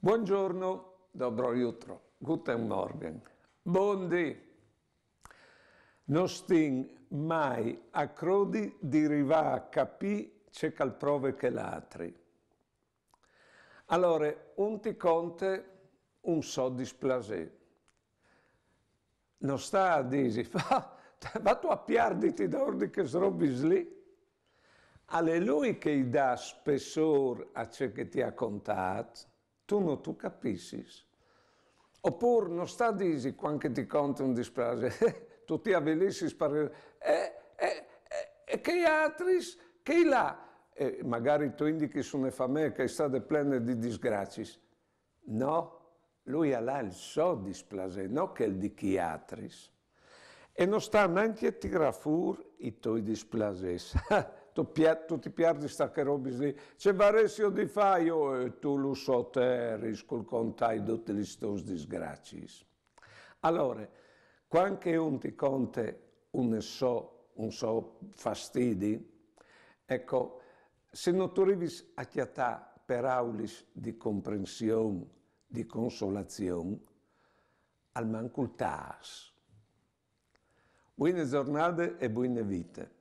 Buongiorno, dobro jutro, guten morgen, buon dì. Non stin mai a crodi di rivà a capì c'è calprove che latri. Allora, un ti conte un so displasé. Non sta a dire, ah, va tu a piarditi da ordi che srobis lì. Alle lui che dà spessore a ciò che ti ha contato, tu non tu capisci. Oppure non sta a dire quando ti conti un disprase, eh, tu ti avvelissi sparare, e, eh, e, eh, e, che altri, che là, e magari tu indichi su una famiglia che è stata piena di disgrazie. No, lui ha il suo displase, non che il di chi altri. E non sta neanche a tirare fuori i tuoi displasi. tu ti perdi sta che robis lì. C'è varesio di faio e tu lo so te riscol contai tutte le stos disgracis. Allora, quando un ti conte un so, un so fastidi, ecco, se non tu arrivi a chiatà per aulis di comprensione, di consolazione, al mancultas. Buone giornate e buone vite.